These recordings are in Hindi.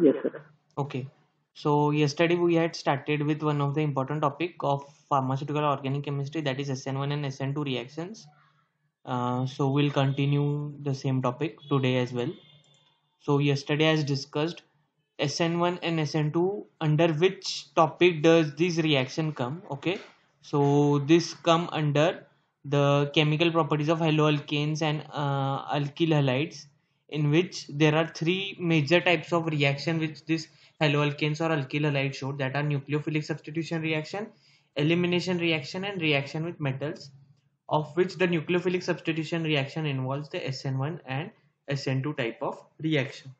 Yes, sir. Okay. So yesterday we had started with one of the important topic of pharmaceutical organic chemistry that is SN1 and SN2 reactions. Uh, so we'll continue the same topic today as well. So yesterday as discussed SN1 and SN2 under which topic does this reaction come? Okay. So this come under the chemical properties of haloalkanes and uh, alkyl halides in which there are three major types of reaction which this haloalkanes or alkyl halide showed that are nucleophilic substitution reaction, elimination reaction and reaction with metals of which the nucleophilic substitution reaction involves the SN1 and SN2 type of reaction.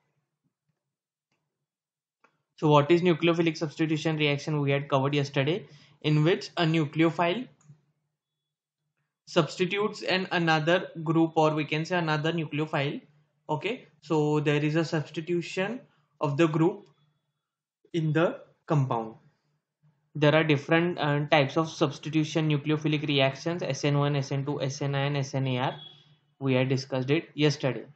So what is nucleophilic substitution reaction we had covered yesterday in which a nucleophile substitutes an another group or we can say another nucleophile okay so there is a substitution of the group in the compound there are different uh, types of substitution nucleophilic reactions SN1, SN2, SN9, SNAR. We had discussed it yesterday.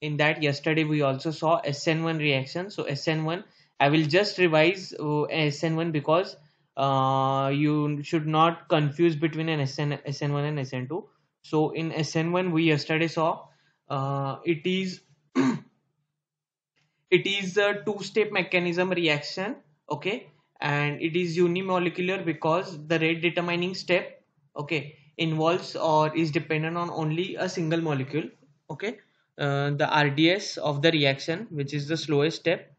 In that yesterday we also saw SN1 reaction. So SN1, I will just revise uh, SN1 because uh, you should not confuse between an SN, SN1 and SN2. So in SN1 we yesterday saw uh, it is it is a two step mechanism reaction okay and it is unimolecular because the rate determining step okay involves or is dependent on only a single molecule okay uh, the rds of the reaction which is the slowest step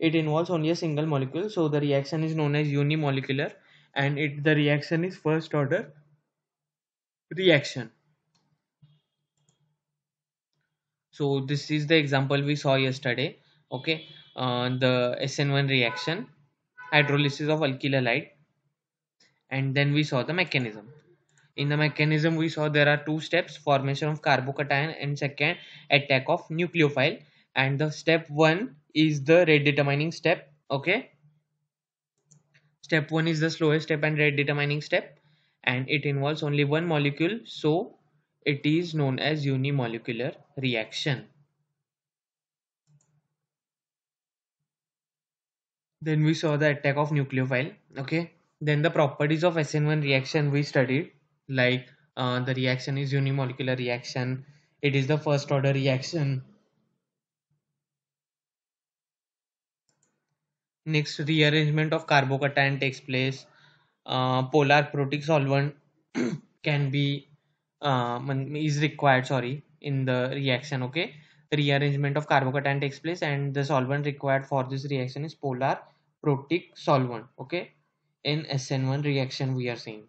it involves only a single molecule so the reaction is known as unimolecular and it the reaction is first order reaction so this is the example we saw yesterday okay uh, the SN1 reaction hydrolysis of alkyl halide and then we saw the mechanism in the mechanism we saw there are two steps formation of carbocation and second attack of nucleophile and the step one is the rate determining step okay step one is the slowest step and rate determining step and it involves only one molecule so it is known as unimolecular reaction. Then we saw the attack of nucleophile. Okay. Then the properties of SN1 reaction we studied like uh, the reaction is unimolecular reaction. It is the first order reaction. Next rearrangement of carbocation takes place. Uh, polar protic solvent can be uh, is required sorry in the reaction okay rearrangement of carbocation takes place and the solvent required for this reaction is polar protic solvent okay in SN1 reaction we are seeing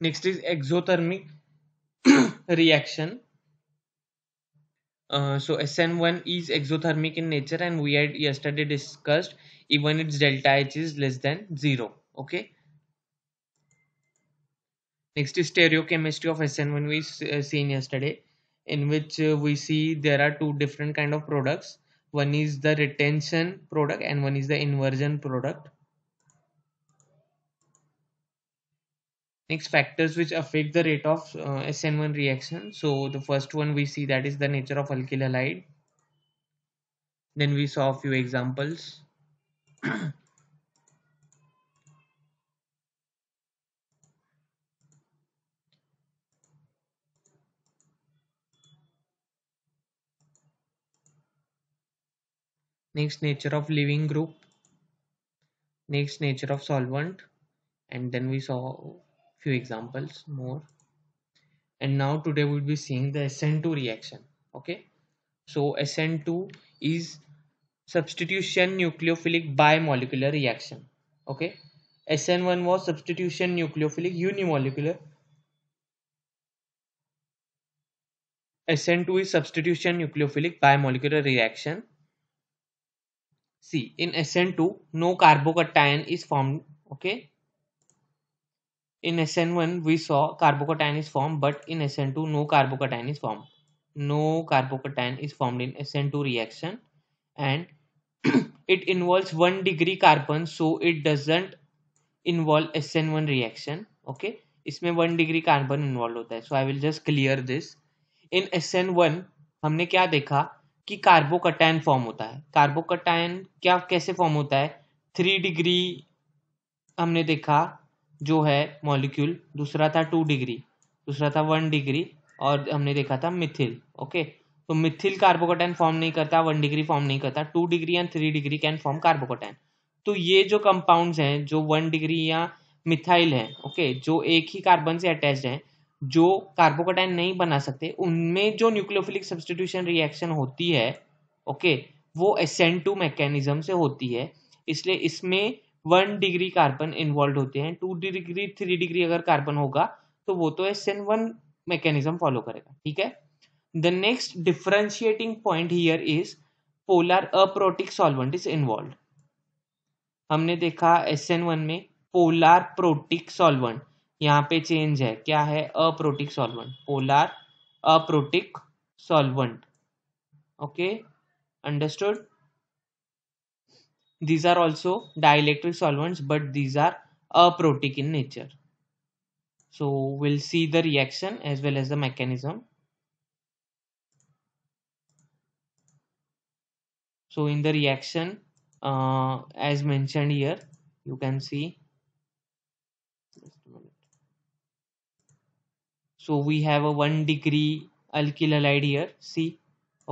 next is exothermic reaction uh, so SN1 is exothermic in nature and we had yesterday discussed even its delta H is less than 0 okay Next is stereochemistry of SN1 we uh, seen yesterday in which uh, we see there are two different kind of products. One is the retention product and one is the inversion product. Next factors which affect the rate of uh, SN1 reaction. So the first one we see that is the nature of alkyl halide. Then we saw a few examples. next nature of leaving group next nature of solvent and then we saw few examples more and now today we'll be seeing the SN2 reaction okay so SN2 is substitution nucleophilic bimolecular reaction okay SN1 was substitution nucleophilic unimolecular SN2 is substitution nucleophilic bimolecular reaction see in S N two no carbocation is form okay in S N one we saw carbocation is form but in S N two no carbocation is form no carbocation is form in S N two reaction and it involve one degree carbon so it doesn't involve S N one reaction okay इसमें वन डिग्री कार्बन इन्वॉल्व होता है so I will just clear this in S N one हमने क्या देखा कि कार्बोकटायन फॉर्म होता है कार्बोकटायन क्या कैसे फॉर्म होता है थ्री डिग्री हमने देखा जो है मॉलिक्यूल दूसरा था टू डिग्री दूसरा था वन डिग्री और हमने देखा था मिथिल ओके तो मिथिल कार्बोकटाइन फॉर्म नहीं करता वन डिग्री फॉर्म नहीं करता two degree and three degree can form carbocation तो ये जो कंपाउंड्स हैं जो वन डिग्री या मिथाइल है ओके जो एक ही कार्बन से अटैच हैं जो कार्बोकोटाइन नहीं बना सकते उनमें जो न्यूक्लियोफिलिक सब्सटीट्यूशन रिएक्शन होती है ओके वो एसेंट टू मैकेनिज्म से होती है इसलिए इसमें वन डिग्री कार्बन इन्वॉल्व होते हैं टू डिग्री थ्री डिग्री अगर कार्बन होगा तो वो तो S N one mechanism follow करेगा ठीक है the next differentiating point here is polar aprotic solvent is involve हमने देखा एस एन वन में पोलर प्रोटिक सॉल्वेंट यहाँ पे चेंज है क्या है aprotic solvent polar aprotic solvent okay understood these are also dielectric solvents but these are aprotic in nature so will see the reaction as well as the mechanism so in the reaction uh, as mentioned here you so we have a 1 degree alkyl halide here see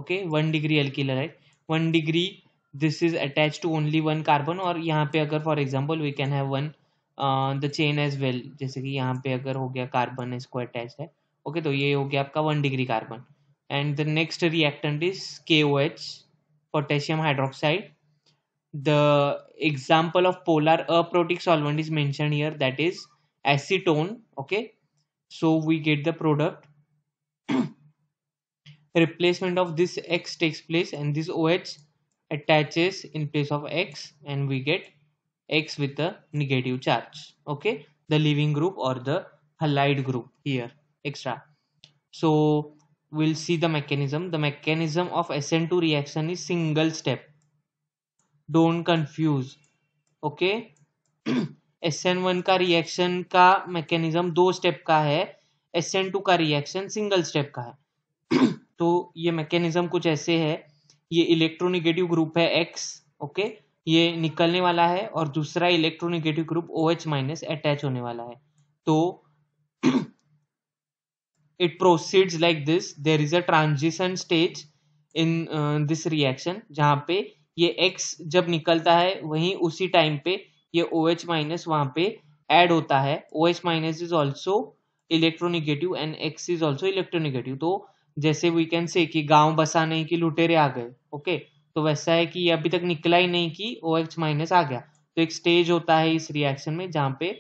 okay 1 degree alkyl halide 1 degree this is attached to only one carbon or yahan pe agar for example we can have one uh, the chain as well jaise ki yahan pe agar ho gaya carbon isko attached hai okay, to ye ho gaya aapka one degree carbon and the next reactant is koh potassium hydroxide the example of polar aprotic solvent is mentioned here that is acetone okay so we get the product replacement of this x takes place and this OH attaches in place of x and we get x with the negative charge okay the leaving group or the halide group here extra so we'll see the mechanism the mechanism of SN2 reaction is single step don't confuse okay S N one का रिएक्शन का मैकेनिज्म दो स्टेप का है एस एन टू का रिएक्शन सिंगल स्टेप का है तो ये मैकेनिज्म कुछ ऐसे है ये इलेक्ट्रोनिगेटिव ग्रुप है एक्स ओके ये निकलने वाला है और दूसरा electronegative group O H minus attach होने वाला है तो it proceeds like this there is a transition stage in this reaction जहां पे ये एक्स जब निकलता है वहीं उसी टाइम पे ये ओ एच माइनस वहां पे एड होता है O H minus is also electronegative and X is also electronegative तो जैसे वी कैन से कि गांव बसा नहीं कि लुटेरे आ गए ओके तो वैसा है कि ये अभी तक निकला ही नहीं कि ओ एच माइनस आ गया तो एक स्टेज होता है इस रिएक्शन में जहाँ पे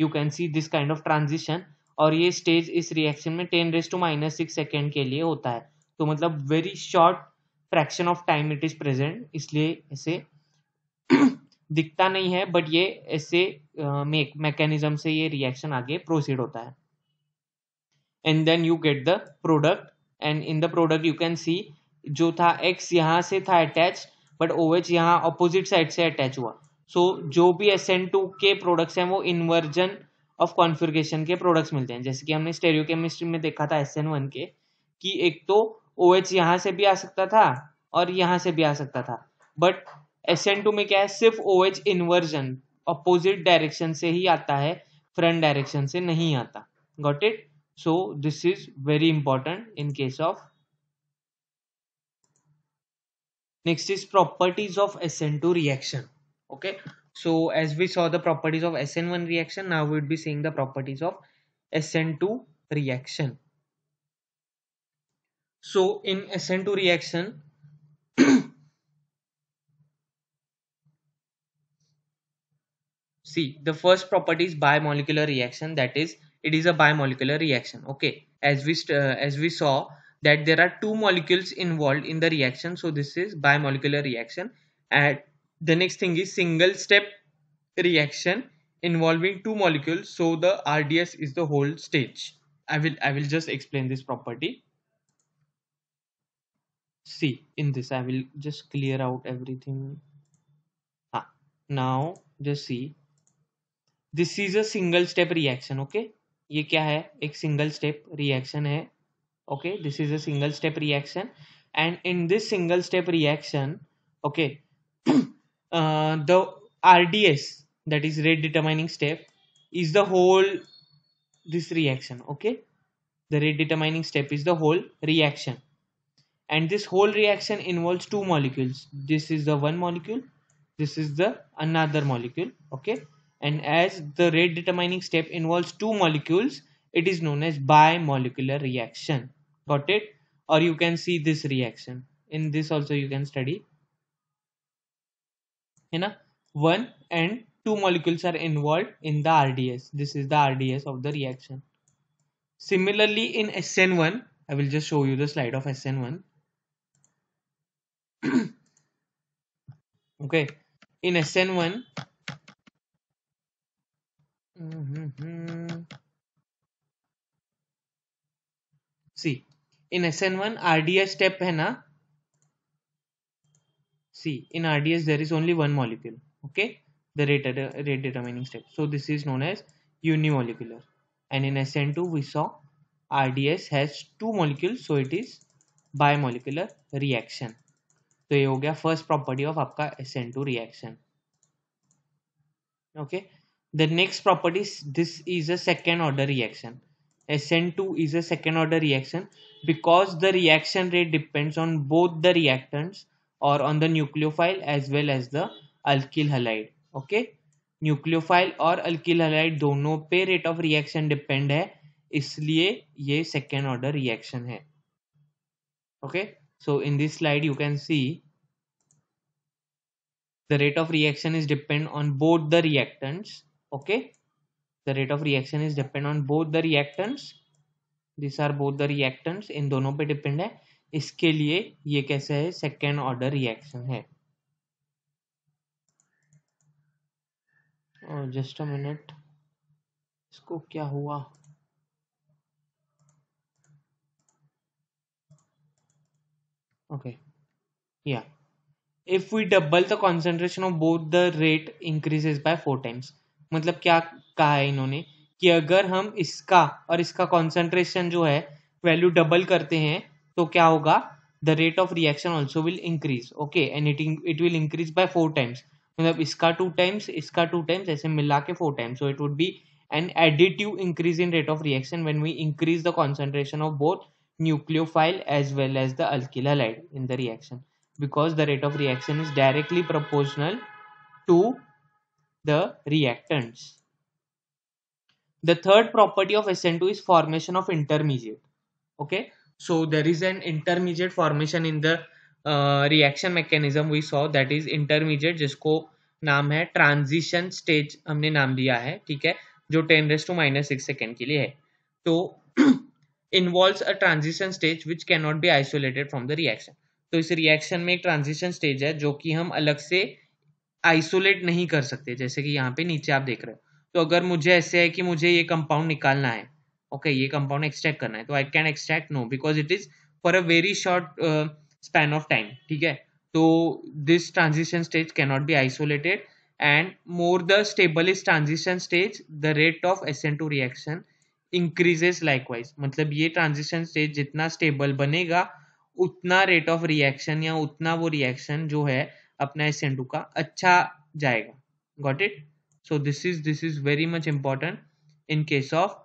you can see this kind of transition और ये स्टेज इस रिएक्शन में ten raise to minus six second के लिए होता है तो मतलब very short fraction of time it is present इसलिए इसे दिखता नहीं है बट ये ऐसे मैकेनिज्म से ये रिएक्शन आगे प्रोसीड होता है and then you get the product and in the product you can see जो था एक्स यहाँ से था अटैच बट ओ एच यहाँ अपोजिट साइड से अटैच हुआ सो so, जो भी एस एन टू के प्रोडक्ट्स हैं वो इन्वर्जन ऑफ कॉन्फ़िगरेशन के प्रोडक्ट्स मिलते हैं जैसे कि हमने स्टेरियो केमिस्ट्री में देखा था एस एन वन के कि एक तो ओ एच यहाँ से भी आ सकता था और यहाँ से भी आ सकता था बट एस एन टू में क्या है सिर्फ O H inversion opposite direction से ही आता है फ्रंट डायरेक्शन से नहीं आता got it so this is very important in case of next is properties of S N two reaction okay so as we saw the properties of S N one reaction now we'd be seeing the properties of S N two reaction so in S N two reaction See, the first property is bimolecular reaction. That is, it is a bimolecular reaction. Okay, as we uh, as we saw that there are two molecules involved in the reaction. So this is bimolecular reaction. And the next thing is single step reaction involving two molecules. So the RDS is the whole stage. I will I will just explain this property. See in this I will just clear out everything. Ah, now just see this is a single step reaction. Okay, ये क्या है एक सिंगल स्टेप रिएक्शन है okay this is a single step reaction and in this single step reaction okay the RDS that is rate determining step is the whole this reaction okay the rate determining step is the whole reaction and this whole reaction involves two molecules this is the one molecule this is the another molecule okay and as the rate determining step involves two molecules it is known as bimolecular reaction got it or you can see this reaction in this also you can study you know one and two molecules are involved in the RDS this is the RDS of the reaction similarly in SN1 I will just show you the slide of SN1 okay in SN1 see in S N one RDS step है ना see in RDS there is only one molecule okay the rate rate determining step so this is known as unimolecular and in S N two we saw RDS has two molecule so it is bimolecular reaction तो ये हो गया फर्स्ट प्रॉपर्टी ऑफ आपका S N two reaction okay the next property this is a second order reaction SN2 is a second order reaction because the reaction rate depends on both the reactants or on the nucleophile as well as the alkyl halide okay nucleophile or alkyl halide dono pe rate of reaction depend hai isliye ye second order reaction hai okay so in this slide you can see the rate of reaction is depend on both the reactants okay the rate of reaction is depend on both the reactants these are both the reactants in dono pe depend hai iske liye ye kaise hai second order reaction hai oh just a minute isko kya hua okay yeah if we double the concentration of both the rate increases by four times मतलब क्या कहा है इन्होंने कि अगर हम इसका और इसका कॉन्सेंट्रेशन जो है वैल्यू डबल करते हैं तो क्या होगा the rate of reaction also will increase okay and it it will increase by four times मतलब इसका टू टाइम्स इसका टू टाइम्स ऐसे मिला के four times so it would be an additive increase in rate of reaction when we increase the concentration of both nucleophile as well as the alkyl halide in the reaction because the rate of reaction is directly proportional to the reactants. The third property of SN2 is formation of intermediate. Okay, so there is an intermediate formation in the uh, reaction mechanism we saw that is intermediate जिसको नाम है transition stage हमने नाम दिया है ठीक है जो 10 raise to minus six second के लिए है तो involve a transition stage which can not be isolated from the reaction तो इस रिएक्शन में एक ट्रांजिशन स्टेज है जो कि हम अलग से आइसोलेट नहीं कर सकते जैसे कि यहाँ पे नीचे आप देख रहे हो तो अगर मुझे ऐसे है कि मुझे ये कंपाउंड निकालना है ओके okay, ये कंपाउंड एक्सट्रैक्ट करना है तो I can extract no because it is for a very short span of time ठीक है तो this transition stage cannot be isolated and more the stable is transition stage the rate of SN2 reaction increases likewise मतलब ये ट्रांजिशन स्टेज जितना स्टेबल बनेगा उतना रेट ऑफ रिएक्शन या उतना वो रिएक्शन जो है अपना एस एन टू का अच्छा जाएगा got it so this is this is very much important in case of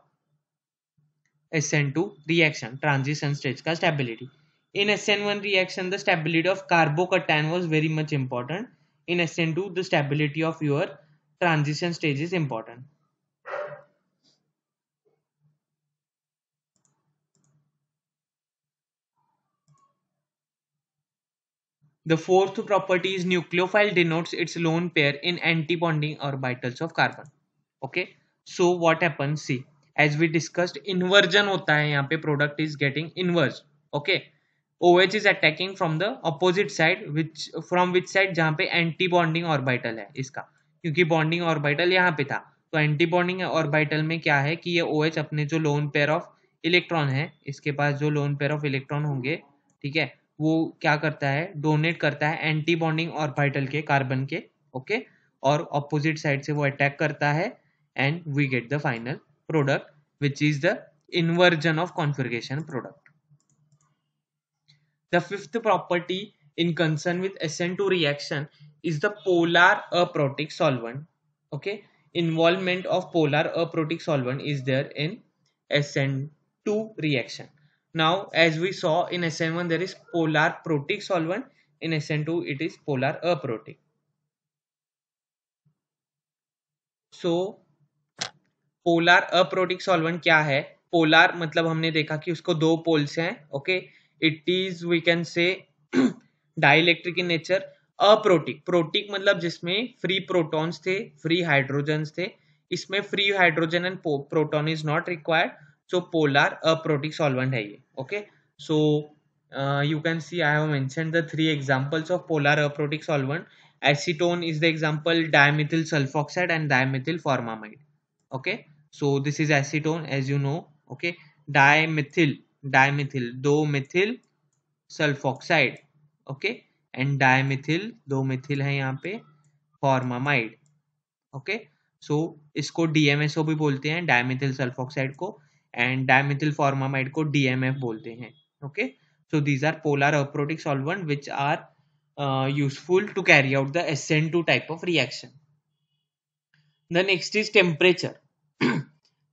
S N two reaction transition stage का stability in S N one reaction the stability of carbocation was very much important in S N two the stability of your transition stage is important The fourth property is nucleophile denotes its lone pair in antibonding orbitals of carbon. Okay. So what happens? See, as we discussed, inversion होता है यहाँ पे product is getting inverse. Okay. OH is attacking from the opposite side which from which side जहाँ पे antibonding orbital है इसका क्योंकि bonding orbital यहाँ पे था तो antibonding orbital में क्या है कि ये OH अपने जो lone pair of electron है इसके पास जो lone pair of electron होंगे ठीक है वो क्या करता है डोनेट करता है एंटी बॉन्डिंग ऑर्बिटल के कार्बन के ओके और ऑपोजिट साइड से वो अटैक करता है and we get the final product which is the inversion of configuration product the fifth property in concern with S N two reaction is the polar protic solvent okay involvement of polar protic solvent is there in S N two reaction Now, as we saw in SN1, there is polar protic solvent. In SN2, it is polar aprotic. So, polar aprotic solvent क्या है पोलार मतलब हमने देखा कि उसको दो पोल्स हैं okay it is we can say dielectric in nature aprotic protic मतलब जिसमें फ्री प्रोटॉन्स थे फ्री हाइड्रोजन थे इसमें free hydrogen and proton is not required so polar aprotic solvent है ये okay so you can see I have mention the three examples of polar aprotic solvent acetone is the example dimethyl sulfoxide and dimethyl formamide okay so this is acetone as you know okay dimethyl dimethyl दो methyl sulfoxide okay and dimethyl दो मिथिल है यहाँ पे फॉर्मामाइड ओके सो इसको डीएमएसओ भी बोलते हैं डायमिथिल सल्फोक्साइड को एंड डायमिथिल फॉर्मामाइड को डीएमएफ बोलते हैं okay so these are polar aprotic solvent which are useful to carry out the S type of reaction the next is temperature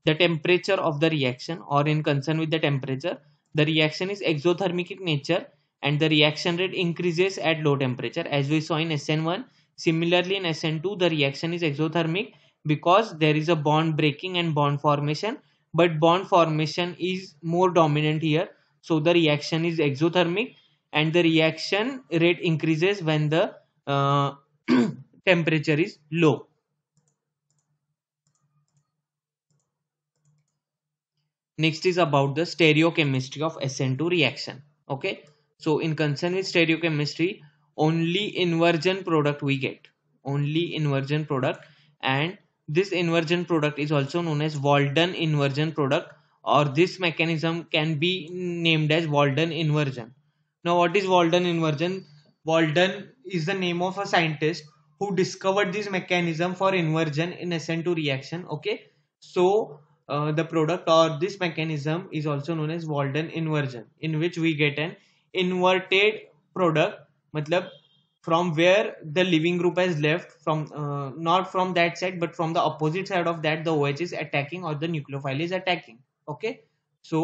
the temperature of the reaction और in concern with the temperature the reaction is exothermic in nature and the reaction rate increases at low temperature as we saw in S N one similarly in S N two the reaction is exothermic because there is a bond breaking and bond formation but bond formation is more dominant here so the reaction is exothermic and the reaction rate increases when the uh, temperature is low next is about the stereochemistry of SN2 reaction okay so in concern with stereochemistry only inversion product we get only inversion product and this inversion product is also known as Walden inversion product or this mechanism can be named as Walden inversion. Now what is Walden inversion? Walden is the name of a scientist who discovered this mechanism for inversion in SN2 reaction. Okay, so uh, the product or this mechanism is also known as Walden inversion in which we get an inverted product मतलब from where the living group has left from uh, not from that side but from the opposite side of that the OH is attacking or the nucleophile is attacking okay so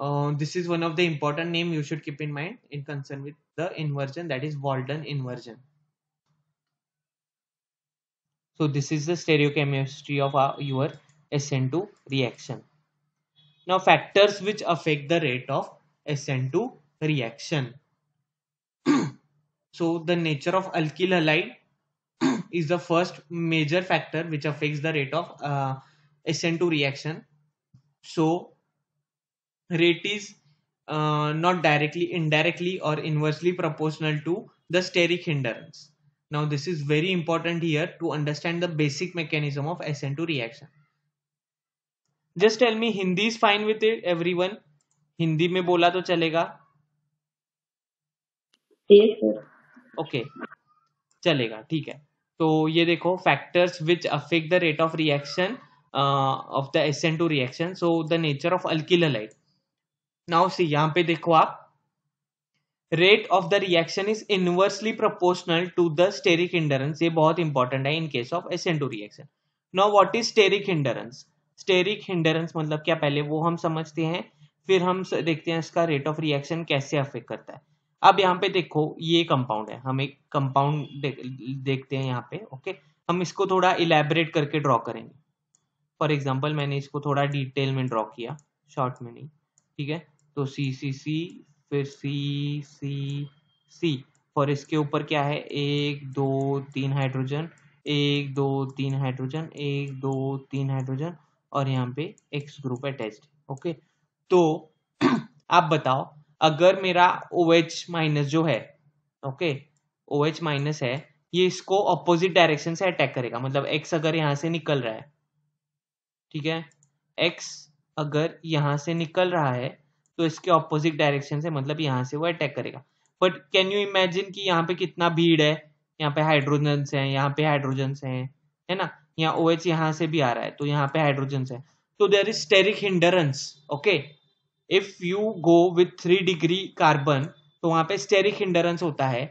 uh, this is one of the important name you should keep in mind in concern with the inversion that is Walden inversion so this is the stereochemistry of our, your SN2 reaction now factors which affect the rate of SN2 reaction so the nature of alkyl halide is the first major factor which affects the rate of uh, SN2 reaction. So rate is uh, not directly, indirectly or inversely proportional to the steric hindrance. Now this is very important here to understand the basic mechanism of SN2 reaction. Just tell me Hindi is fine with it everyone. Hindi me bola to chalega. yes, okay चलेगा ठीक है तो ये देखो factors which affect the rate of reaction of the S N two reaction so the nature of alkyl halide now see यहाँ पे देखो आप rate of the reaction is inversely proportional to the steric hindrance ये बहुत इंपॉर्टेंट है in case of S N two reaction now what is steric hindrance steric hindrance मतलब क्या पहले वो हम समझते हैं फिर हम देखते हैं इसका रेट ऑफ रिएक्शन कैसे अफेक्ट करता है अब यहाँ पे देखो ये कंपाउंड है हम एक कंपाउंड दे, देखते हैं यहाँ पे ओके हम इसको थोड़ा इलेबरेट करके ड्रॉ करेंगे फॉर एग्जाम्पल मैंने इसको थोड़ा डिटेल में ड्रॉ किया शॉर्ट में नहीं ठीक है तो सी सी सी फिर सी सी सी और इसके ऊपर क्या है एक दो तीन हाइड्रोजन एक दो तीन हाइड्रोजन एक दो तीन हाइड्रोजन और यहाँ पे एक्स ग्रुप अटैच ओके तो आप बताओ अगर मेरा ओ एच माइनस जो है ओके ओ एच माइनस है ये इसको ऑपोजिट डायरेक्शन से अटैक करेगा मतलब एक्स अगर यहाँ से निकल रहा है ठीक है एक्स अगर यहां से निकल रहा है तो इसके ऑपोजिट डायरेक्शन से मतलब यहाँ से वो अटैक करेगा बट कैन यू इमेजिन कि यहाँ पे कितना भीड़ है यहाँ पे हाइड्रोजन है यहाँ पे हाइड्रोजन है है ना यहाँ ओ एच यहाँ से भी आ रहा है तो यहाँ पे हाइड्रोजन है तो there is steric hindrance okay if you go with three degree carbon तो वहां पे स्टेरिक हिंडरेंस होता है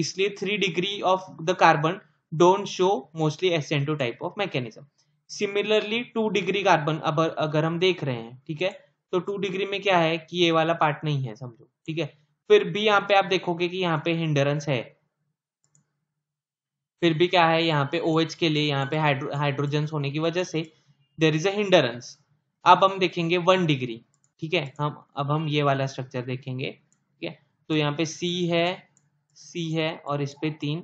इसलिए three degree of the carbon don't show mostly S N two type of mechanism similarly two degree carbon अब अगर हम देख रहे हैं ठीक है तो टू डिग्री में क्या है कि ये वाला पार्ट नहीं है समझो ठीक है फिर भी यहाँ पे आप देखोगे कि यहाँ पे हिंडरेंस है फिर भी क्या है यहाँ पे ओ OH के लिए यहाँ पे हाइड्रो हाइड्रोजन होने की वजह से देर इज अ हिंडरेंस अब हम देखेंगे वन डिग्री ठीक है हम अब हम ये वाला स्ट्रक्चर देखेंगे ठीक है तो यहाँ पे सी है सी है और इस पे तीन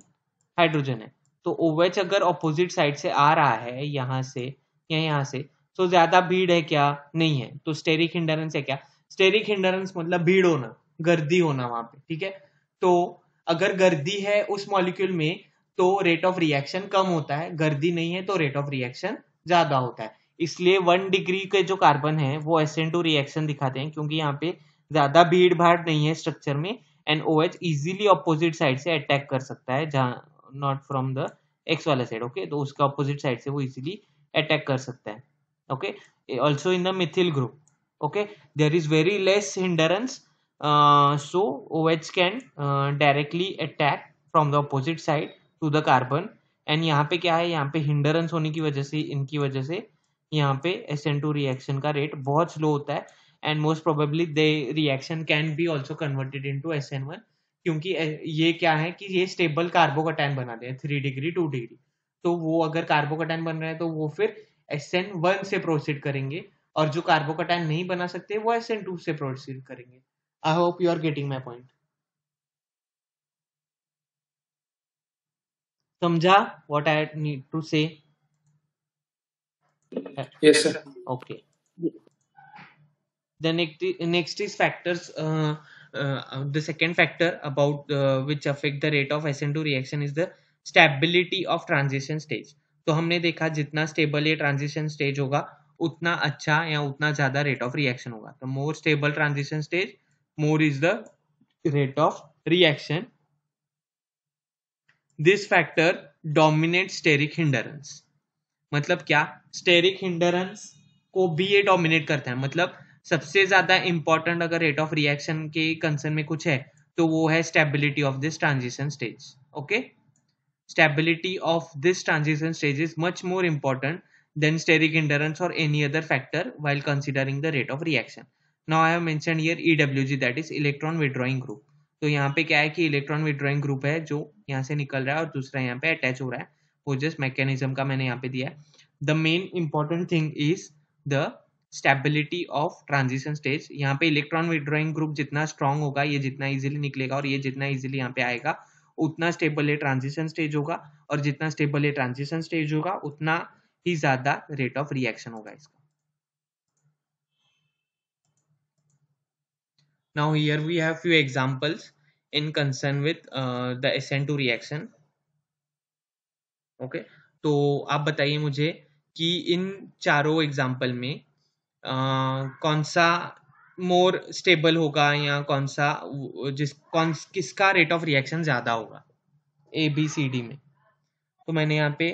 हाइड्रोजन है तो ओवेच अगर ऑपोजिट साइड से आ रहा है यहाँ से या यहाँ से तो ज्यादा भीड़ है क्या नहीं है तो स्टेरिक हिंडरेंस है क्या स्टेरिक हिंडरेंस मतलब भीड़ होना गर्दी होना वहां पे ठीक है तो अगर गर्दी है उस मॉलिक्यूल में तो रेट ऑफ रिएक्शन कम होता है गर्दी नहीं है तो रेट ऑफ रिएक्शन ज्यादा होता है इसलिए वन डिग्री के जो कार्बन है वो एस एन टू रिएक्शन दिखाते हैं क्योंकि यहाँ पे ज्यादा भीड़ भाड़ नहीं है स्ट्रक्चर में and O H easily opposite side से अटैक कर सकता है जहाँ नॉट फ्रॉम द एक्स वाला साइड ओके तो उसका अपोजिट साइड से वो इजिली अटैक कर सकता है okay also in the methyl group okay there is very less hindrance so O H can directly attack from the opposite side to the carbon and यहाँ पे क्या है यहाँ पे हिंडरेंस होने की वजह से इनकी वजह से यहाँ पे एस एन टू रिएक्शन का रेट बहुत स्लो होता है and most probably the reaction can be also converted into S N one क्योंकि ये क्या है कि ये स्टेबल कार्बो का टाइम बना दे थ्री डिग्री टू डिग्री तो वो अगर कार्बो का टाइम बन रहे हैं तो वो फिर एस एन वन से प्रोसीड करेंगे और जो कार्बो का टाइम नहीं बना सकते वो एस एन टू से प्रोसीड करेंगे I hope you are getting my point समझा what I need to say Yes, sir. Okay. The next is factors. Uh, uh, the second factor about uh, which affect the rate of SN2 reaction is the stability of transition stage. तो हमने देखा जितना स्टेबल ये ट्रांजिशन स्टेज होगा उतना अच्छा या उतना ज्यादा रेट ऑफ रिएक्शन होगा तो more stable transition stage more is the rate of reaction this factor dominate steric hindrance मतलब क्या स्टेरिक हिंडरेंस को भी ये डोमिनेट करता है मतलब सबसे ज़्यादा इंपॉर्टेंट अगर रेट ऑफ रिएक्शन के कंसर्न में कुछ है तो वो है stability of this transition stage okay stability of this transition stage is much more than steric steric और any other factor while considering the rate of reaction now I have mention mentioned E W G that is electron withdrawing group तो यहाँ पे क्या है कि इलेक्ट्रॉन विड्रॉइंग ग्रुप है जो यहाँ से निकल रहा है और दूसरा यहाँ पे अटैच हो रहा है फोर्जेस मैकेनिज्म का मैंने यहाँ पे दिया है the main important thing is the stability of transition stage यहाँ पे इलेक्ट्रॉन विड्रॉइंग ग्रुप जितना स्ट्रांग होगा ये जितना इजिली निकलेगा और ये जितना इजिली यहाँ पे आएगा उतना स्टेबल है ट्रांजिशन स्टेज होगा और जितना स्टेबल है ट्रांजिशन स्टेज होगा उतना ही ज्यादा रेट ऑफ रिएक्शन होगा इसका now here we have few examples in concern with the S N two reaction okay तो आप बताइए मुझे कि इन चारों एग्जाम्पल में आ, कौन सा मोर स्टेबल होगा या कौन सा जिस कौन किसका रेट ऑफ रिएक्शन ज़्यादा होगा ए बी सी डी में तो मैंने यहाँ पे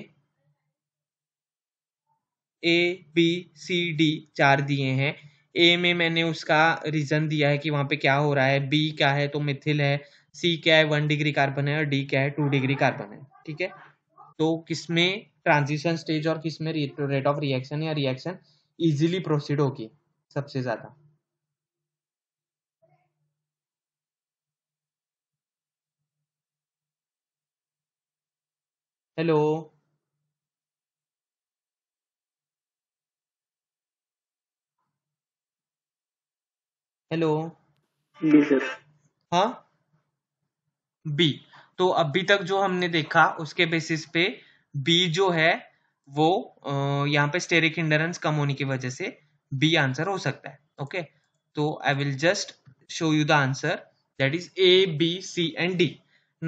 ए बी सी डी चार दिए हैं ए में मैंने उसका रीज़न दिया है कि वहां पे क्या हो रहा है बी क्या है तो मिथिल है सी क्या है वन डिग्री कार्बन है और डी क्या है टू डिग्री कार्बन है ठीक है तो किसमें ट्रांजिशन स्टेज और किसमें रेट ऑफ रिएक्शन या रिएक्शन इजीली प्रोसीड होगी सबसे ज्यादा हेलो हेलो जी सर हाँ बी तो अभी तक जो हमने देखा उसके बेसिस पे बी जो है वो यहाँ पे स्टेरिक हिंडरेंस कम होने की वजह से बी आंसर हो सकता है ओके तो I will just show you the answer that is A B C and D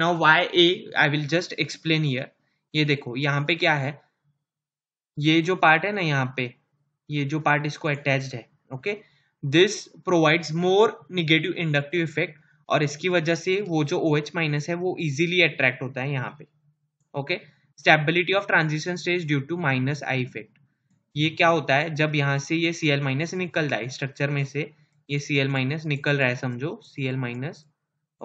now why A I will just explain here ये देखो यहाँ पे क्या है ये जो पार्ट है ना यहाँ पे ये जो पार्ट इसको अटैच्ड है okay this provides more negative inductive effect और इसकी वजह से वो जो ओ एच माइनस है वो इजिली अट्रैक्ट होता है यहाँ पे okay stability of transition stage due to minus I effect ये क्या होता है जब यहाँ से ये सी एल माइनस निकल रहा है स्ट्रक्चर में से ये सी एल माइनस निकल रहा है समझो सी एल माइनस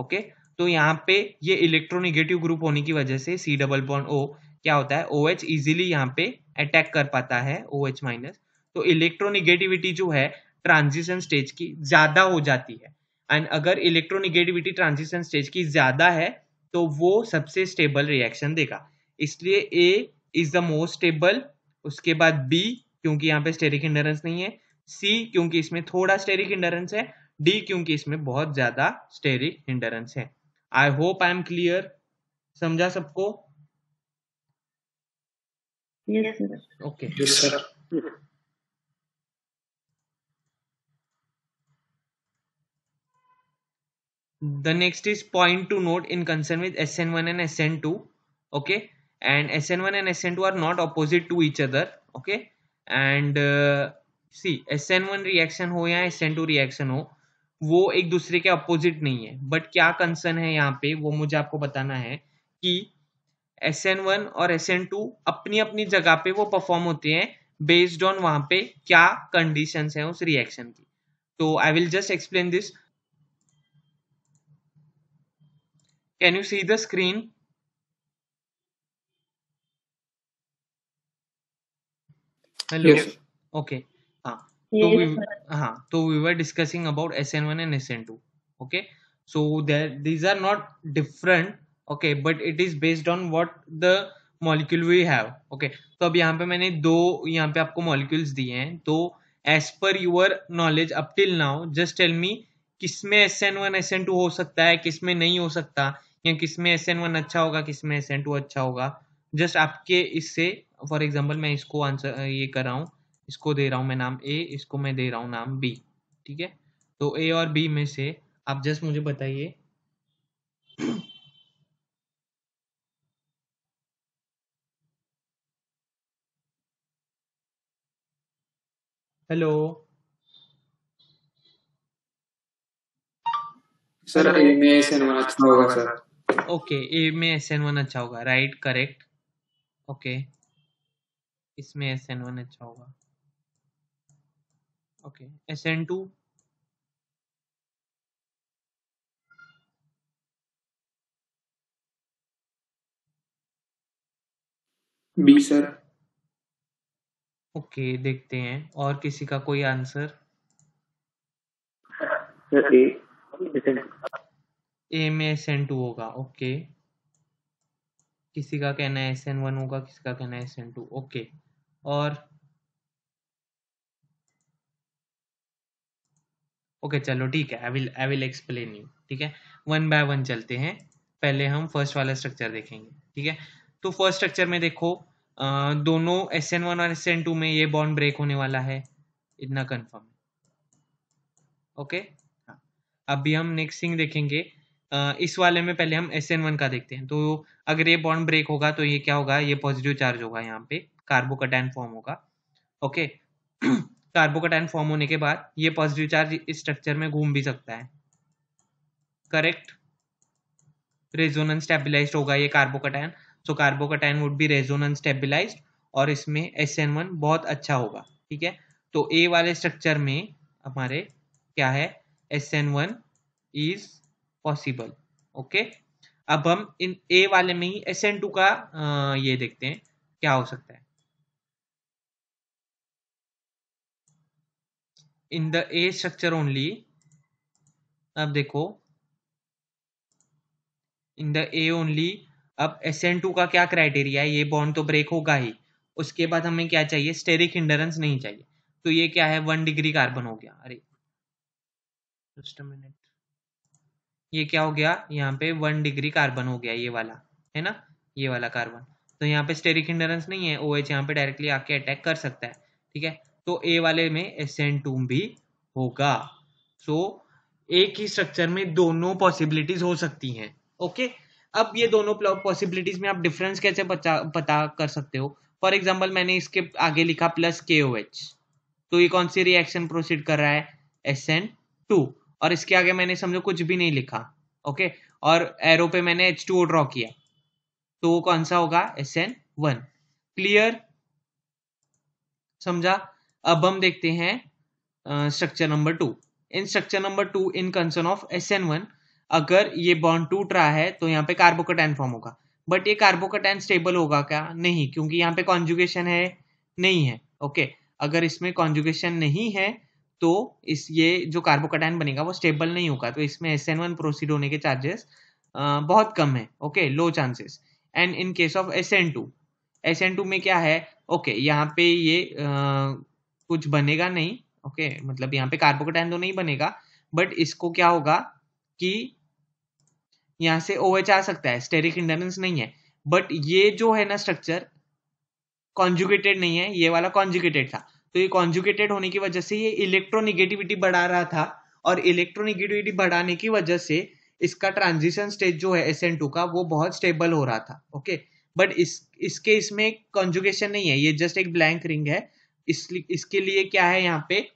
ओके तो यहाँ पे ये इलेक्ट्रोनिगेटिव ग्रुप होने की वजह से सी डबल बॉन्ड ओ क्या होता है ओ एच इजिली यहाँ पे अटैक कर पाता है ओ एच माइनस तो इलेक्ट्रोनिगेटिविटी जो है ट्रांजिशन स्टेज की ज्यादा हो जाती है एंड अगर इलेक्ट्रोनिगेटिविटी ट्रांजिशन स्टेज की ज़्यादा है तो वो सबसे स्टेबल रिएक्शन देगा इसलिए A is the most stable उसके बाद बी क्योंकि यहाँ पे स्टेरिक इंडरेंस नहीं है सी क्योंकि इसमें थोड़ा स्टेरिक इंडरेंस है डी क्योंकि इसमें बहुत ज़्यादा स्टेरिक इंडरेंस है I hope I am clear समझा सबको okay yes, The next is point to and in concern with SN1 and SN2. Okay. And SN1 and SN2 are not opposite to each other. Okay. And uh, see S N one reaction हो या एस एन टू रिएक्शन हो वो एक दूसरे के अपोजिट नहीं है बट क्या कंसर्न है यहाँ पे वो मुझे आपको बताना है कि एस एन वन और एस एन टू अपनी अपनी जगह पे वो परफॉर्म होते हैं बेस्ड ऑन वहां पे क्या कंडीशन है उस रिएक्शन की तो I will just explain this Can you see the screen? Hello. Yes. Okay. ha so we ha so we were discussing about SN1 and SN2. Okay. So there these are not different. Okay, but it is based on what the molecule we have okay तो अब यहाँ पे मैंने दो यहाँ पे आपको मॉलिक्यूल्स दिए हैं. तो as per your knowledge up till now just tell me किसमें S S N one N two हो सकता है, किसमें नहीं हो सकता. या किस में एस एन वन अच्छा होगा किस में एस एन टू अच्छा होगा जस्ट आपके इससे फॉर एग्जाम्पल मैं इसको आंसर ये कर रहा हूँ इसको दे रहा हूँ मैं नाम ए इसको मैं दे रहा हूँ नाम बी ठीक है तो ए और बी में से आप जस्ट मुझे बताइए हेलो सर सर अच्छा होगा सर ओके ए में एस एन वन अच्छा होगा राइट करेक्ट ओके इसमें एस एन वन अच्छा होगा okay S N two B sir okay देखते हैं और किसी का कोई आंसर ए में एस एन टू होगा ओके किसी का कहना है एस एन वन होगा किसी का कहना है एस एन टू ओके और ओके okay, चलो ठीक है I will I will explain you ठीक है वन बाय वन चलते हैं पहले हम फर्स्ट वाला स्ट्रक्चर देखेंगे ठीक है तो फर्स्ट स्ट्रक्चर में देखो आ, दोनों एस एन वन और एस एन टू में ये बॉन्ड ब्रेक होने वाला है इतना कंफर्म ओके okay? हाँ. अभी हम नेक्स्ट थिंग देखेंगे इस वाले में पहले हम एस एन वन का देखते हैं तो अगर ये बॉन्ड ब्रेक होगा तो ये क्या होगा ये पॉजिटिव चार्ज होगा यहाँ पे कार्बोकटैन फॉर्म होगा ओके कार्बोकटैन फॉर्म होने के बाद ये पॉजिटिव चार्ज इस स्ट्रक्चर में घूम भी सकता है करेक्ट रेजोनेंस स्टेबिलाईज होगा ये carbocation so carbocation would be resonance stabilise और इसमें एस एन वन बहुत अच्छा होगा ठीक है तो ए वाले स्ट्रक्चर में हमारे क्या है S N one is possible okay अब हम इन ए वाले में ही एस एन टू का आ, ये देखते हैं क्या हो सकता है in the A structure only अब देखो इन द ए ओनली अब एस एन टू का क्या क्राइटेरिया है ये बॉन्ड तो ब्रेक होगा ही उसके बाद हमें क्या चाहिए स्टेरिक हिंडरेंस नहीं चाहिए तो ये क्या है वन डिग्री कार्बन हो गया अरे जस्ट मिनट ये क्या हो गया यहाँ पे वन डिग्री कार्बन हो गया ये वाला है ना ये वाला कार्बन तो यहाँ पे स्टेरिक हिंडरेंस नहीं है ओ एच यहाँ पे डायरेक्टली आके अटैक कर सकता है ठीक है तो ए वाले में एस एन टू भी होगा सो so, एक ही स्ट्रक्चर में दोनों पॉसिबिलिटीज हो सकती हैं ओके अब ये दोनों पॉसिबिलिटीज में आप डिफरेंस कैसे पता कर सकते हो फॉर एग्जाम्पल मैंने इसके आगे लिखा प्लस के ओ एच तो ये कौन सी रिएक्शन प्रोसीड कर रहा है एस एन टू और इसके आगे मैंने समझो कुछ भी नहीं लिखा ओके और एरो पे मैंने एच टू ओ ड्रॉ किया तो वो कौन सा होगा एस एन वन क्लियर समझा अब हम देखते हैं structure number two in structure number two in concern of S N one अगर ये बॉन्ड टूट रहा है तो यहाँ पे कार्बोकटैन फॉर्म होगा बट ये कार्बोकटैन स्टेबल होगा क्या नहीं क्योंकि यहाँ पे कॉन्जुगेशन है नहीं है ओके अगर इसमें कॉन्जुगेशन नहीं है तो इस ये जो कार्बोकटाइन बनेगा वो स्टेबल नहीं होगा तो इसमें एस एन वन प्रोसीड होने के चार्जेस बहुत कम है okay low chances and in case of S N two S N two में क्या है ओके okay, यहाँ पे ये आ, कुछ बनेगा नहीं ओके okay, मतलब यहाँ पे कार्बोकटाइन तो नहीं बनेगा बट इसको क्या होगा कि यहाँ से ओ आ सकता है स्टेरिक इंडरेंस नहीं है बट ये जो है ना स्ट्रक्चर कॉन्जुकेटेड नहीं है ये वाला कॉन्जुकेटेड था तो ये कॉन्जुकेटेड होने की वजह से ये इलेक्ट्रोनिगेटिविटी बढ़ा रहा था और इलेक्ट्रोनिगेटिविटी बढ़ाने की वजह से इसका ट्रांजिशन स्टेज जो है एस का वो बहुत स्टेबल हो रहा था ओके बट इस इसके इसमें कॉन्जुगेशन नहीं है ये जस्ट एक ब्लैंक रिंग है इस, इसके लिए क्या है यहाँ पे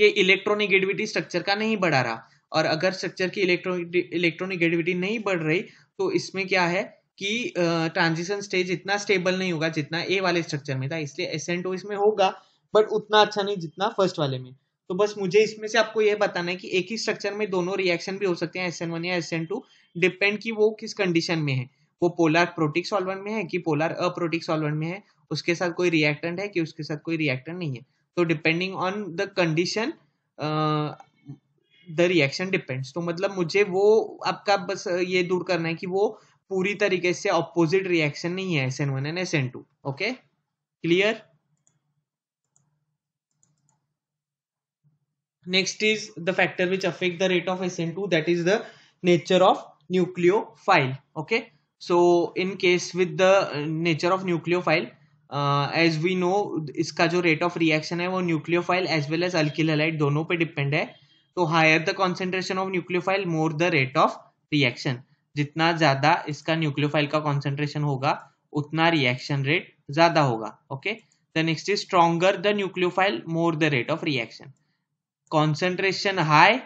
ये इलेक्ट्रोनिगेटिविटी स्ट्रक्चर का नहीं बढ़ा रहा और अगर स्ट्रक्चर की इलेक्ट्रो इलेक्ट्रोनिगेटिविटी नहीं बढ़ रही तो इसमें क्या है कि ट्रांजिशन स्टेज इतना स्टेबल नहीं होगा जितना ए वाले स्ट्रक्चर में था इसलिए एसेंट तो इसमें होगा बट उतना अच्छा नहीं जितना फर्स्ट वाले में तो बस मुझे इसमें से आपको यह बताना है कि एक ही स्ट्रक्चर में दोनों रिएक्शन भी हो सकते हैं एस एन वन या एस एन टू डिपेंड की वो किस कंडीशन में है वो पोलर प्रोटिक सॉल्वेंट में है कि पोलर अप्रोटिक सॉल्वेंट में है उसके साथ कोई रिएक्टेंट है कि उसके साथ कोई रिएक्टेंट नहीं है तो depending on the condition the reaction depends तो मतलब मुझे वो आपका बस ये दूर करना है कि वो पूरी तरीके से अपोजिट रिएक्शन नहीं है S N one and S N two okay clear next is the factor which affect the rate of S two that is the nature of nucleophile okay so in case with the nature of nucleophile as we know इसका जो रेट ऑफ रिएक्शन है वो nucleophile as well as alkyl halide दोनों पे डिपेंड है तो higher the concentration of nucleophile more the rate of reaction जितना ज्यादा इसका न्यूक्लियोफाइल का कॉन्सेंट्रेशन होगा उतना रिएक्शन रेट ज्यादा होगा okay the next is stronger the nucleophile more the rate of reaction concentration high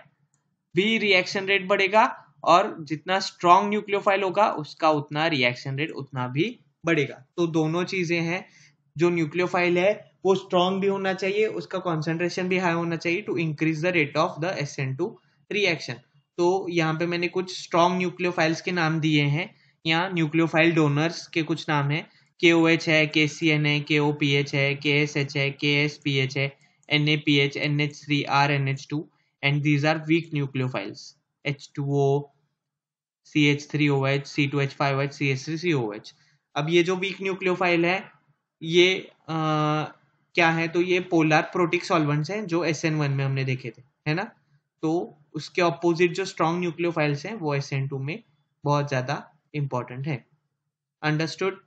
भी रिएक्शन रेट बढ़ेगा और जितना स्ट्रॉन्ग न्यूक्लियोफाइल होगा उसका उतना रिएक्शन रेट उतना भी बढ़ेगा तो दोनों चीजें हैं जो न्यूक्लियोफाइल है वो स्ट्रॉन्ग भी होना चाहिए उसका कॉन्सेंट्रेशन भी हाई होना चाहिए to increase the rate of the S reaction तो यहाँ पे मैंने कुछ स्ट्रॉन्ग न्यूक्लियो के नाम दिए हैं यहाँ न्यूक्लियो डोनर्स के कुछ नाम हैं के ओ एच है के सी एन है के ओ पी एच है के एस एच है के एस पी एच है N A P H N H three R N H two and these are weak nucleophiles H two O C H three O H C two H five H C H three C O H अब ये जो वीक फाइल है ये आ, क्या है तो ये पोलर प्रोटिक सॉल्वेंट्स हैं जो एस एन वन में हमने देखे थे है ना तो उसके ऑपोजिट जो स्ट्रॉन्ग न्यूक्लियोफाइल्स हैं वो एस एन टू में बहुत ज्यादा इंपॉर्टेंट है understood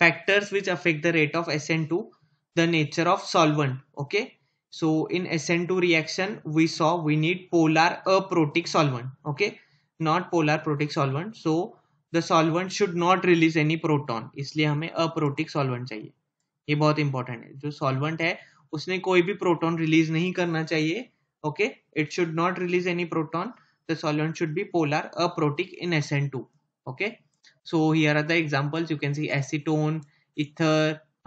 factors which affect the rate of S N two the nature of solvent okay So in SN2 reaction, we saw we need polar aprotic solvent, okay? Not polar protic solvent. So the solvent should not release any proton. isliye hame aprotic solvent chahiye ye bahut important hai jo solvent hai usne koi bhi proton release nahi karna chahiye okay it should not release any proton the solvent should be polar aprotic in SN2 okay so here are the examples you can see acetone ether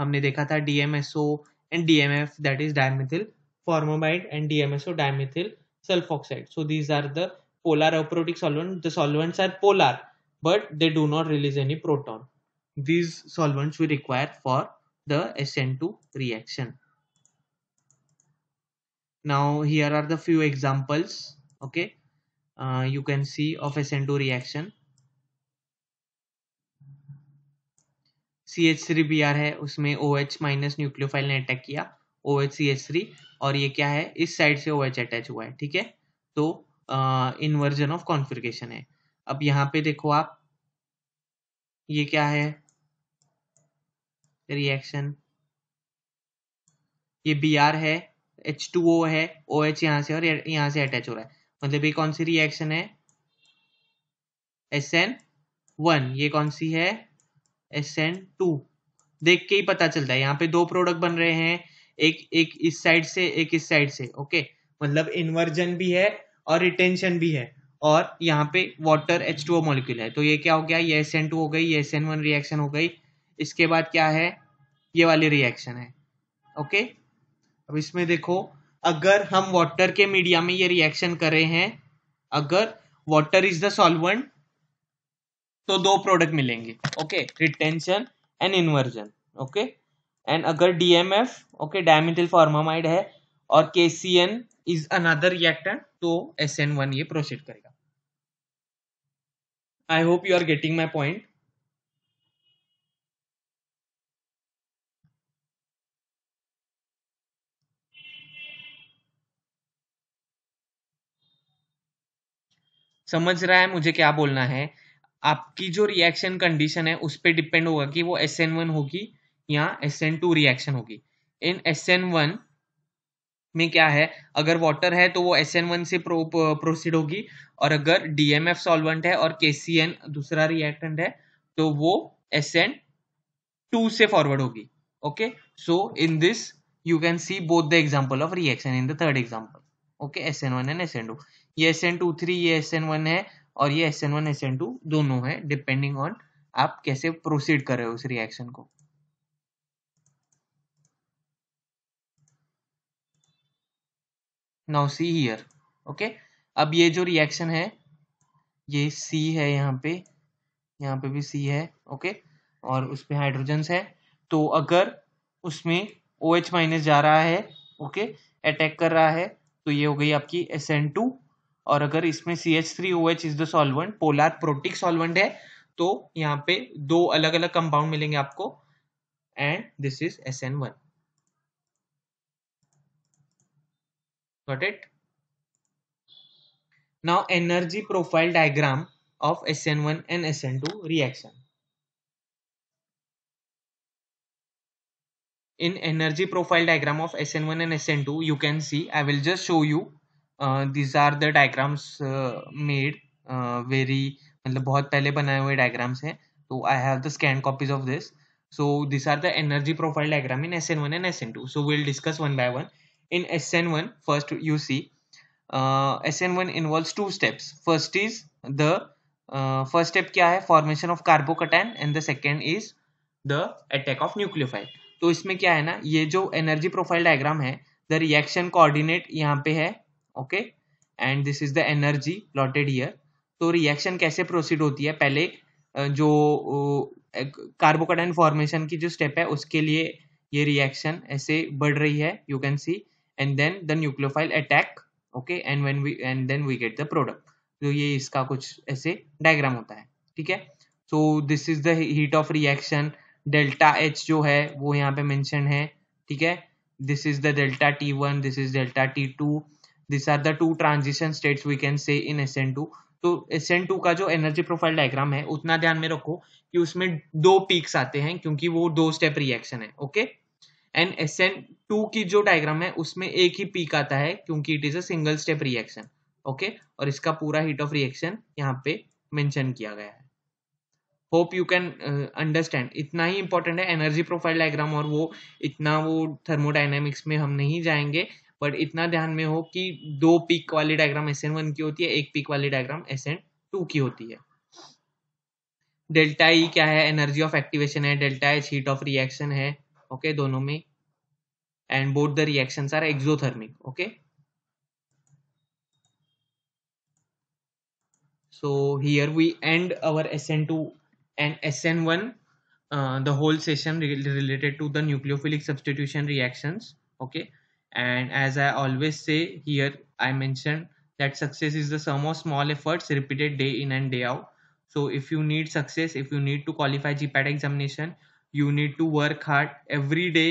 हमने देखा था DMSO and DMF that is dimethyl formamide and DMSO dimethyl sulfoxide. So these are the polar aprotic solvent. The solvents are polar but they do not release any proton. These solvents we require for the SN2 reaction. Now here are the few examples okay uh, you can see of SN2 reaction. CH3Br है उसमें OH माइनस न्यूक्लियोफाइल ने अटैक किया O H C H three और ये क्या है इस साइड से ओ एच अटैच हुआ है ठीक है तो इनवर्जन ऑफ कॉन्फ़िगरेशन है अब यहाँ पे देखो आप ये क्या है रिएक्शन ये बी आर है एच टू ओ है ओ एच यहाँ से और यहाँ से अटैच हो रहा है मतलब ये कौन सी रिएक्शन है एस एन वन ये कौन सी है एस एन टू देख के ही पता चलता है यहाँ पे दो प्रोडक्ट बन रहे हैं एक एक इस साइड से एक इस साइड से ओके मतलब इन्वर्जन भी है और रिटेंशन भी है और यहाँ पे वाटर एच टू ओ है तो ये क्या हो गया ये एस एन टू हो गई ये एस एन वन रिएक्शन हो गई इसके बाद क्या है ये वाली रिएक्शन है ओके अब इसमें देखो अगर हम वाटर के मीडिया में ये रिएक्शन करे हैं अगर वाटर इज द सॉल्वेंट तो दो प्रोडक्ट मिलेंगे okay retention and inversion okay and अगर D M F okay dimethyl formamide है और K C N is another reactant तो एस एन वन ये प्रोसीड करेगा I hope you are getting my point समझ रहा है मुझे क्या बोलना है आपकी जो रिएक्शन कंडीशन है उस पर डिपेंड होगा कि वो एस एन वन होगी यहाँ एस एन टू रिएक्शन होगी इन एस एन वन में क्या है अगर वाटर है तो वो एस एन वन से प्रो, प्रोसीड होगी और अगर डीएमएफ सॉल्वेंट है और केसीएन दूसरा रिएक्टेंट है तो वो एस एन टू से फॉरवर्ड होगी okay so in this you can see both the example of reaction in the third example okay S N one and S N two ये एस एन टू थ्री ये एस एन वन है और ये S N one S N two दोनों है डिपेंडिंग ऑन आप कैसे प्रोसीड कर रहे हो उस रिएक्शन को नाउ सी हियर ओके अब ये जो रिएक्शन है ये सी है यहाँ पे यहाँ पे भी सी है ओके और उस पर हाइड्रोजन है तो अगर उसमें ओ एच माइनस जा रहा है ओके अटैक कर रहा है तो ये हो गई आपकी एस एन टू और अगर इसमें C H three O H is the solvent polar protic solvent है तो यहाँ पे दो अलग अलग कंपाउंड मिलेंगे आपको and this is S N one got it now energy profile diagram of SN1 and SN2 reaction in energy profile diagram of SN1 and SN2 you can see I will just show you uh, these are the diagrams uh, made uh, very मतलब बहुत पहले बनाए हुए diagrams हैं तो I have the scanned copies of this so these are the energy profile diagram in SN1 and SN2 so we'll discuss one by one In SN1, first you see uh, SN1 involves two steps. First is the uh, first step क्या है formation of carbocation and the second is the attack of nucleophile तो इसमें क्या है ना ये जो एनर्जी प्रोफाइल डायग्राम है द रिएक्शन कोऑर्डिनेट यहाँ पे है okay and this is the energy plotted here तो रिएक्शन कैसे प्रोसीड होती है पहले जो कार्बोकटन फॉर्मेशन की जो स्टेप है उसके लिए ये रिएक्शन ऐसे बढ़ रही है you can see and then the nucleophile attack okay and when we and then we get the product तो ये इसका कुछ ऐसे डायग्राम होता है ठीक है so this is the heat of reaction delta H जो है वो यहाँ पे मेंशन है ठीक है this is the delta T one this is delta T two this are the two transition states we can say in S N two तो एस एन टू का जो एनर्जी प्रोफाइल डायग्राम है उतना ध्यान में रखो कि उसमें दो पीक्स आते हैं क्योंकि वो दो स्टेप रिएक्शन है okay okay? And S N two की जो डायग्राम है उसमें एक ही पीक आता है क्योंकि it is a single step reaction okay और इसका पूरा हीट ऑफ रिएक्शन यहाँ पे मेंशन किया गया है होप यू कैन अंडरस्टैंड इतना ही इंपॉर्टेंट है एनर्जी प्रोफाइल डायग्राम और वो इतना वो थर्मोडाइनमिक्स में हम नहीं जाएंगे बट इतना ध्यान में हो कि दो पीक वाली डायग्राम एस एन वन की होती है एक पीक वाली डायग्राम एस एन टू की होती है डेल्टा ई e क्या है एनर्जी ऑफ एक्टिवेशन है delta H heat of reaction है okay दोनों and both the reactions are exothermic okay so here we end our sn2 and sn1 uh, the whole session related to the nucleophilic substitution reactions okay and as i always say here i mentioned that success is the sum of small efforts repeated day in and day out so if you need success if you need to qualify gpat examination you need to work hard every day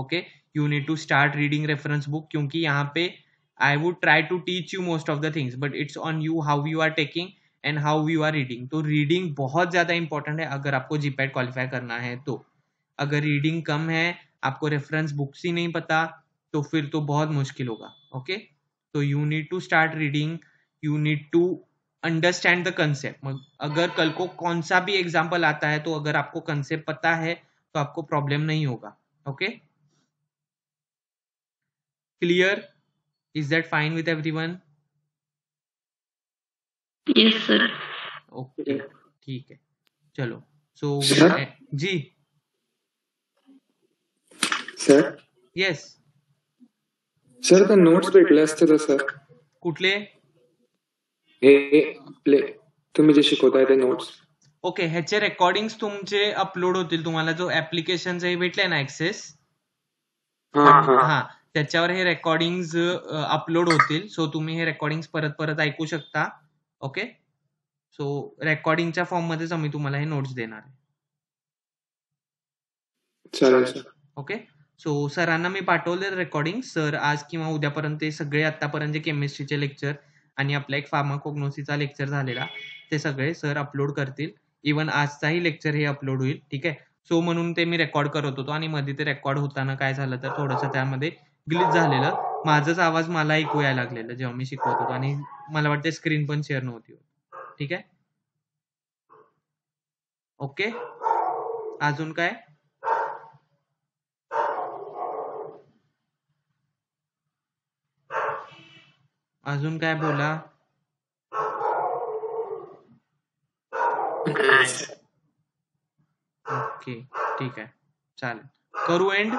okay you need to start reading reference book क्योंकि यहाँ पे I would try to teach you most of the things but it's on you how you are taking and how you are reading तो रीडिंग बहुत ज़्यादा इंपॉर्टेंट है अगर आपको जीपैड क्वालिफाई करना है तो अगर रीडिंग कम है आपको रेफरेंस बुक्स ही नहीं पता तो फिर तो बहुत मुश्किल होगा ओके तो you need to start reading you need to understand the concept अगर कल को कौन सा भी एग्जाम्पल आता है तो अगर आपको कंसेप्ट पता है तो आपको प्रॉब्लम नहीं होगा okay clear is that fine with every one okay ठीक है चलो सो so, जी सर यस सर का नोट्स भेटले असते सर कुठले हे तुम्ही जे शिकवताय ते नोट्स ओके ह्याचे रेकॉर्डिंग तुमचे अपलोड होतील तुम्हाला जो ऍप्लिकेशन भेटले ना ऍक्सेस हा त्याच्यावर हे रेकॉर्डिंग अपलोड होतील सो तुम्ही हे रेकॉर्डिंग परत परत ऐकू शकता ओके सो रेकॉर्डिंगच्या फॉर्म मध्येच आम्ही तुम्हाला हे नोट्स देणार ओके सो सरांना मी पाठवले रेकॉर्डिंग सर आज किंवा उद्यापर्यंत सगळे आतापर्यंत केमिस्ट्रीचे लेक्चर आणि आपला एक फार्माकोग्नोसीचा लेक्चर झालेला ते सगळे सर अपलोड करतील इवन आजचाही लेक्चर हे अपलोड होईल ठीक आहे सो म्हणून ते मी रेकॉर्ड करत होतो आणि मध्ये ते रेकॉर्ड होताना काय झालं तर थोडंसं त्यामध्ये ग्लिच झालेलं माझाच आवाज मला ऐकू यायला लागलेला जेव्हा मी शिकवत होतो आणि मला वाटते स्क्रीन पण शेअर नव्हती ठीक आहे ओके अजून काय अजून काय बोला ओके ठीक आहे चालेल करू एंड